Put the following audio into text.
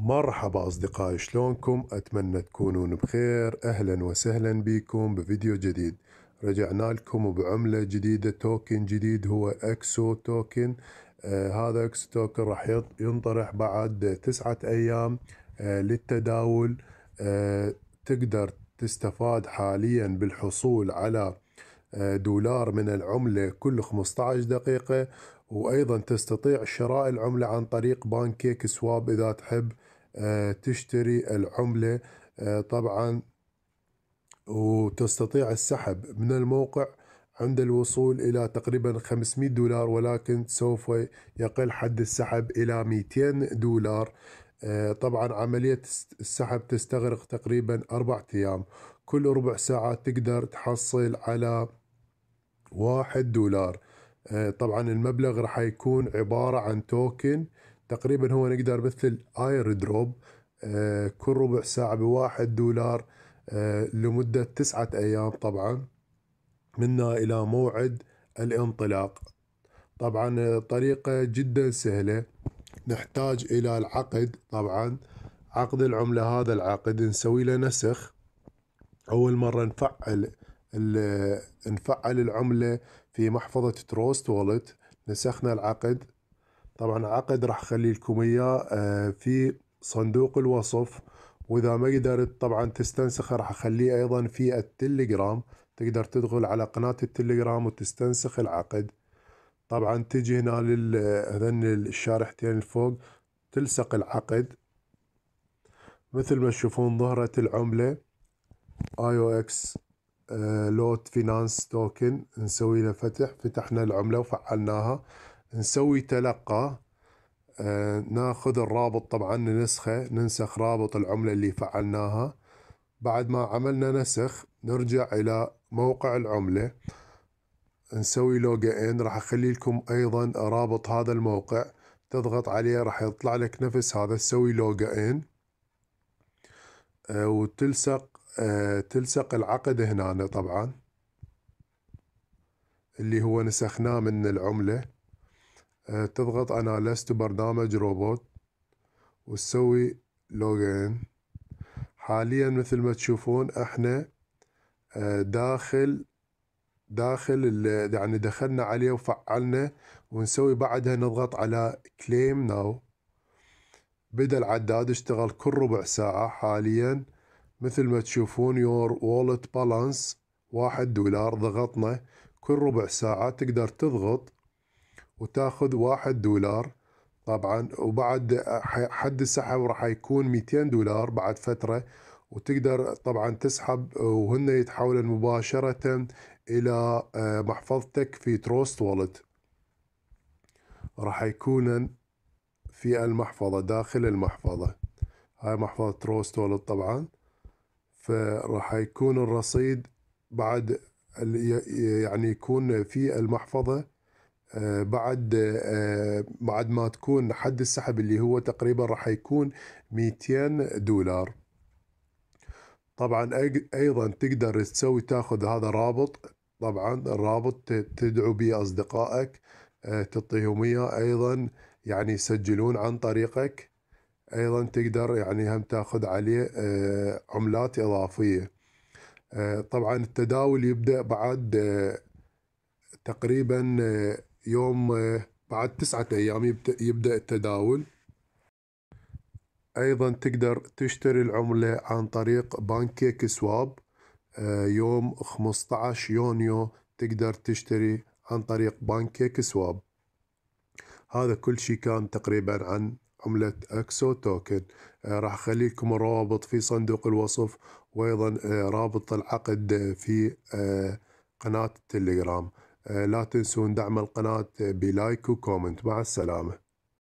مرحبا أصدقائي شلونكم أتمنى تكونون بخير أهلا وسهلا بكم بفيديو جديد رجعنا لكم بعملة جديدة توكن جديد هو أكسو توكن آه هذا أكسو توكن راح ينطرح بعد تسعة أيام آه للتداول آه تقدر تستفاد حاليا بالحصول على آه، دولار من العملة كل 15 دقيقة وأيضا تستطيع شراء العملة عن طريق بانكيك سواب إذا تحب آه، تشتري العملة آه، طبعا وتستطيع السحب من الموقع عند الوصول إلى تقريبا 500 دولار ولكن سوف يقل حد السحب إلى 200 دولار آه، طبعا عملية السحب تستغرق تقريبا أربع أيام كل ربع ساعة تقدر تحصل على واحد دولار طبعا المبلغ راح يكون عبارة عن توكن تقريبا هو نقدر مثل اير دروب كل ربع ساعة بواحد دولار آه، لمدة تسعة أيام طبعا منها إلى موعد الانطلاق طبعا طريقة جدا سهلة نحتاج إلى العقد طبعا عقد العملة هذا العقد نسوي له نسخ أول مرة نفعل نفعل العملة في محفظة تروست وولت نسخنا العقد طبعا عقد راح اخلي لكم اياه في صندوق الوصف واذا ما قدرت طبعا تستنسخه راح اخليه ايضا في التليجرام تقدر تدخل على قناة التليجرام وتستنسخ العقد طبعا تجي هنا لهذن الشارحتين الفوق تلصق العقد مثل ما تشوفون ظهرة العملة اي او اكس آه، لوت فينانس توكن نسوي له فتح فتحنا العملة وفعلناها نسوي تلقى آه، ناخذ الرابط طبعا ننسخه ننسخ رابط العملة اللي فعلناها بعد ما عملنا نسخ نرجع إلى موقع العملة نسوي لوج ان راح اخلي لكم ايضا رابط هذا الموقع تضغط عليه راح يطلع لك نفس هذا تسوي لوج ان آه، وتلصق آه، تلصق العقد هنا طبعا اللي هو نسخناه من العمله آه، تضغط أنا لست برنامج روبوت وتسوي لوجين حاليا مثل ما تشوفون احنا آه، داخل داخل يعني دخلنا عليه وفعلنا ونسوي بعدها نضغط على كليم ناو بدا العداد اشتغل كل ربع ساعة حاليا مثل ما تشوفون يور وولت بالانس واحد دولار ضغطنا كل ربع ساعة تقدر تضغط وتاخذ واحد دولار طبعا وبعد حد السحب راح يكون 200 دولار بعد فترة وتقدر طبعا تسحب وهن يتحولن مباشرة إلى آه، محفظتك في تروست والد راح يكونن في المحفظة داخل المحفظة هاي محفظة تروست والد طبعا فراح يكون الرصيد بعد يعني يكون في المحفظة آه، بعد آه، بعد ما تكون حد السحب اللي هو تقريبا راح يكون 200 دولار طبعا ايضا تقدر تسوي تاخذ هذا رابط طبعا الرابط تدعو به اصدقائك آه، تعطيهم اياه ايضا يعني يسجلون عن طريقك ايضا تقدر يعني هم تاخذ عليه عملات اضافيه طبعا التداول يبدا بعد تقريبا يوم آه، بعد تسعة أيام يبدأ التداول أيضا تقدر تشتري العملة عن طريق بانكيك سواب آه، يوم 15 يونيو تقدر تشتري عن طريق بانكيك سواب هذا كل شيء كان تقريبا عن عملة أكسو توكن آه، راح أخلي لكم الروابط في صندوق الوصف وأيضا رابط العقد في قناة التليجرام آه، لا تنسون دعم القناة بلايك وكومنت مع السلامة